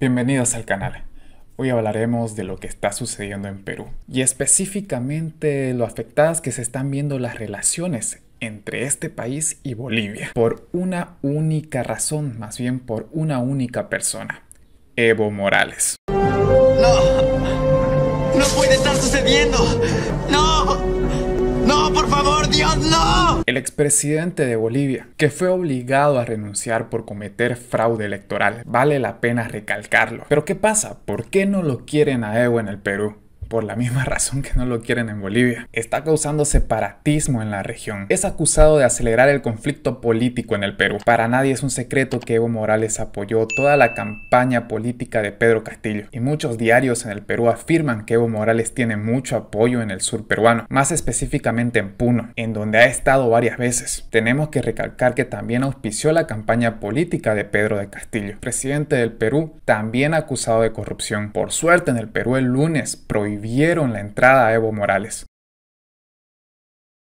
Bienvenidos al canal. Hoy hablaremos de lo que está sucediendo en Perú y específicamente lo afectadas que se están viendo las relaciones entre este país y Bolivia por una única razón, más bien por una única persona, Evo Morales. No, no puede estar sucediendo. Dios, no! El expresidente de Bolivia, que fue obligado a renunciar por cometer fraude electoral, vale la pena recalcarlo. Pero ¿qué pasa? ¿Por qué no lo quieren a Evo en el Perú? por la misma razón que no lo quieren en Bolivia. Está causando separatismo en la región. Es acusado de acelerar el conflicto político en el Perú. Para nadie es un secreto que Evo Morales apoyó toda la campaña política de Pedro Castillo. Y muchos diarios en el Perú afirman que Evo Morales tiene mucho apoyo en el sur peruano, más específicamente en Puno, en donde ha estado varias veces. Tenemos que recalcar que también auspició la campaña política de Pedro de Castillo, presidente del Perú, también acusado de corrupción. Por suerte en el Perú el lunes prohibió vieron la entrada a Evo Morales,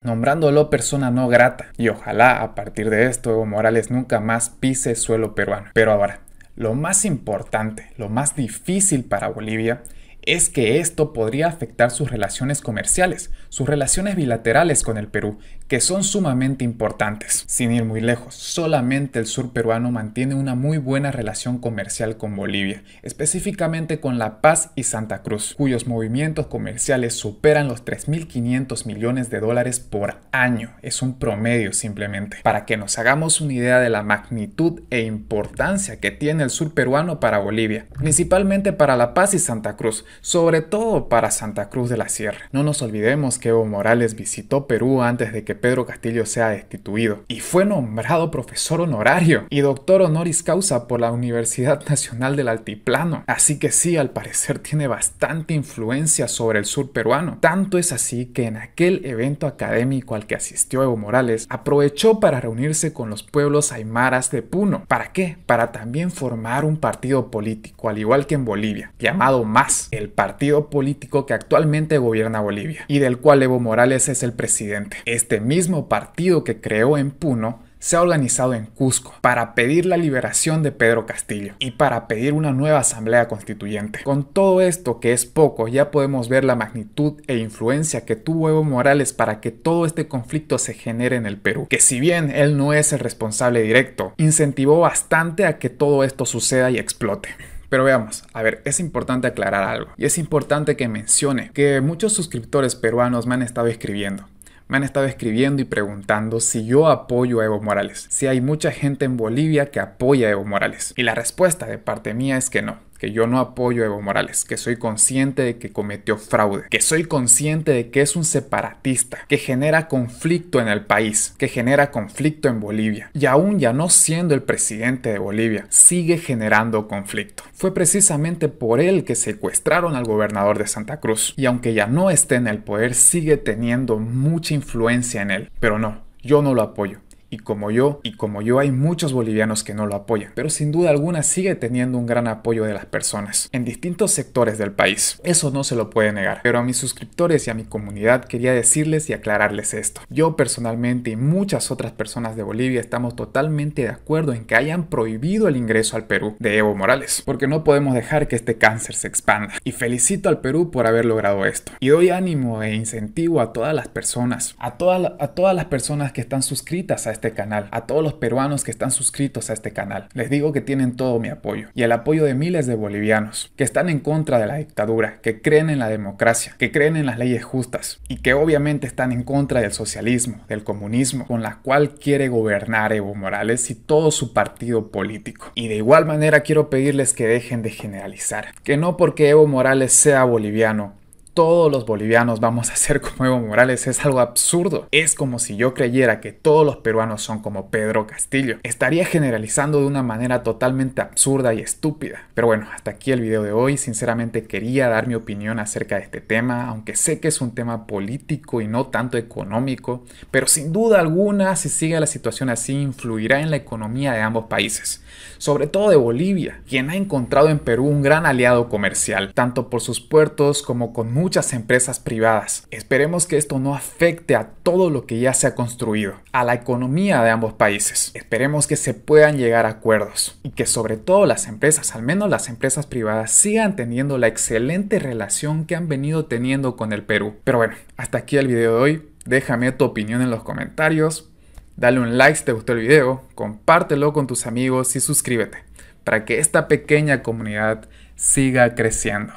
nombrándolo persona no grata, y ojalá a partir de esto Evo Morales nunca más pise suelo peruano. Pero ahora, lo más importante, lo más difícil para Bolivia es que esto podría afectar sus relaciones comerciales, sus relaciones bilaterales con el Perú, que son sumamente importantes. Sin ir muy lejos, solamente el sur peruano mantiene una muy buena relación comercial con Bolivia, específicamente con La Paz y Santa Cruz, cuyos movimientos comerciales superan los 3.500 millones de dólares por año. Es un promedio simplemente. Para que nos hagamos una idea de la magnitud e importancia que tiene el sur peruano para Bolivia, principalmente para La Paz y Santa Cruz, sobre todo para Santa Cruz de la Sierra. No nos olvidemos que Evo Morales visitó Perú antes de que Pedro Castillo sea destituido y fue nombrado profesor honorario y doctor honoris causa por la Universidad Nacional del Altiplano. Así que sí, al parecer tiene bastante influencia sobre el sur peruano. Tanto es así que en aquel evento académico al que asistió Evo Morales, aprovechó para reunirse con los pueblos aymaras de Puno. ¿Para qué? Para también formar un partido político, al igual que en Bolivia, llamado MAS, el partido político que actualmente gobierna Bolivia y del cual Evo Morales es el presidente. Este mismo partido que creó en Puno se ha organizado en Cusco para pedir la liberación de Pedro Castillo y para pedir una nueva asamblea constituyente. Con todo esto, que es poco, ya podemos ver la magnitud e influencia que tuvo Evo Morales para que todo este conflicto se genere en el Perú, que si bien él no es el responsable directo, incentivó bastante a que todo esto suceda y explote. Pero veamos, a ver, es importante aclarar algo y es importante que mencione que muchos suscriptores peruanos me han estado escribiendo me han estado escribiendo y preguntando si yo apoyo a Evo Morales, si hay mucha gente en Bolivia que apoya a Evo Morales. Y la respuesta de parte mía es que no que yo no apoyo a Evo Morales, que soy consciente de que cometió fraude, que soy consciente de que es un separatista, que genera conflicto en el país, que genera conflicto en Bolivia, y aún ya no siendo el presidente de Bolivia, sigue generando conflicto. Fue precisamente por él que secuestraron al gobernador de Santa Cruz, y aunque ya no esté en el poder, sigue teniendo mucha influencia en él, pero no, yo no lo apoyo y como yo, y como yo hay muchos bolivianos que no lo apoyan, pero sin duda alguna sigue teniendo un gran apoyo de las personas en distintos sectores del país. Eso no se lo puede negar, pero a mis suscriptores y a mi comunidad quería decirles y aclararles esto. Yo personalmente y muchas otras personas de Bolivia estamos totalmente de acuerdo en que hayan prohibido el ingreso al Perú de Evo Morales, porque no podemos dejar que este cáncer se expanda. Y felicito al Perú por haber logrado esto. Y doy ánimo e incentivo a todas las personas, a, todas a todas las personas que están suscritas a este este canal, a todos los peruanos que están suscritos a este canal. Les digo que tienen todo mi apoyo y el apoyo de miles de bolivianos que están en contra de la dictadura, que creen en la democracia, que creen en las leyes justas y que obviamente están en contra del socialismo, del comunismo, con la cual quiere gobernar Evo Morales y todo su partido político. Y de igual manera quiero pedirles que dejen de generalizar, que no porque Evo Morales sea boliviano, todos los bolivianos vamos a ser como Evo Morales es algo absurdo. Es como si yo creyera que todos los peruanos son como Pedro Castillo. Estaría generalizando de una manera totalmente absurda y estúpida. Pero bueno, hasta aquí el video de hoy. Sinceramente quería dar mi opinión acerca de este tema, aunque sé que es un tema político y no tanto económico, pero sin duda alguna, si sigue la situación así, influirá en la economía de ambos países, sobre todo de Bolivia, quien ha encontrado en Perú un gran aliado comercial, tanto por sus puertos como con muchos muchas empresas privadas. Esperemos que esto no afecte a todo lo que ya se ha construido, a la economía de ambos países. Esperemos que se puedan llegar a acuerdos y que sobre todo las empresas, al menos las empresas privadas, sigan teniendo la excelente relación que han venido teniendo con el Perú. Pero bueno, hasta aquí el video de hoy. Déjame tu opinión en los comentarios. Dale un like si te gustó el video, compártelo con tus amigos y suscríbete para que esta pequeña comunidad siga creciendo.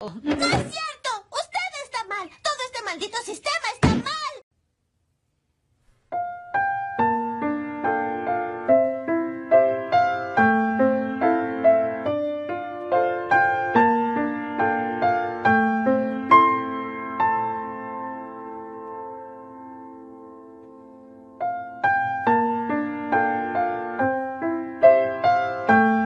再见。